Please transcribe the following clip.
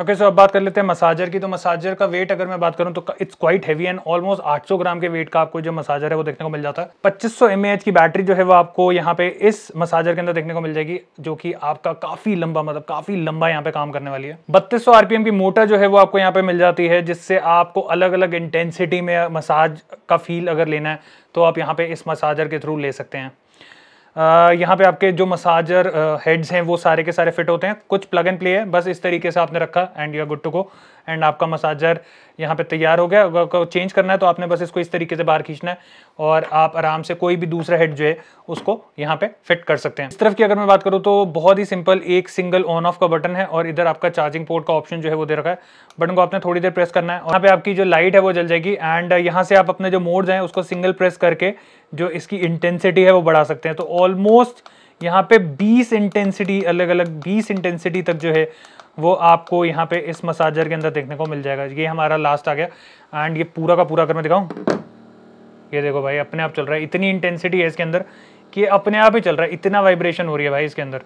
okay so अब बात कर लेते हैं मसाजर की तो मसाजर का वेट अगर मैं बात करूं तो it's quite heavy and almost 800 gram के वेट का आपको जो मसाजर है वो देखने को मिल जाता है 2500 सौ की बैटरी जो है वो आपको यहाँ पे इस मसाजर के अंदर देखने को मिल जाएगी जो कि आपका काफी लंबा मतलब काफी लंबा यहाँ पे काम करने वाली है बत्तीस आरपीएम की मोटर जो है वो आपको यहाँ पे मिल जाती है जिससे आपको अलग अलग इंटेंसिटी में मसाज का फील अगर लेना है तो आप यहाँ पे इस मसाजर के थ्रू ले सकते हैं यहाँ पे आपके जो मसाजर हेड्स हैं वो सारे के सारे फिट होते हैं कुछ प्लग एंड प्ले है बस इस तरीके से आपने रखा and you are good to go and आपका मसाजर यहाँ पे तैयार हो गया अगर चेंज करना है तो आपने बस इसको इस तरीके से बाहर खींचना है और आप आराम से कोई भी दूसरा हेड जो है उसको यहाँ पे फिट कर सकते हैं इस तरफ की अगर मैं बात करूँ तो बहुत ही सिंपल एक सिंगल ऑन ऑफ का बटन है और इधर आपका चार्जिंग पोर्ट का ऑप्शन जो है वो दे रखा है बटन को आपने थोड़ी देर प्रेस करना है और यहाँ पे आपकी जो लाइट है वो जल जाएगी एंड यहाँ से आप अपने जो मोड्स हैं उसको सिंगल प्रेस करके जो इसकी इंटेंसिटी है वो बढ़ा सकते हैं तो ऑलमोस्ट यहाँ पे 20 इंटेंसिटी अलग अलग 20 इंटेंसिटी तक जो है वो आपको यहाँ पे इस मसाजर के अंदर देखने को मिल जाएगा ये हमारा लास्ट आ गया एंड ये पूरा का पूरा अगर मैं दिखाऊँ ये देखो भाई अपने आप चल रहा है इतनी इंटेंसिटी है इसके अंदर कि अपने आप ही चल रहा है इतना वाइब्रेशन हो रही है भाई इसके अंदर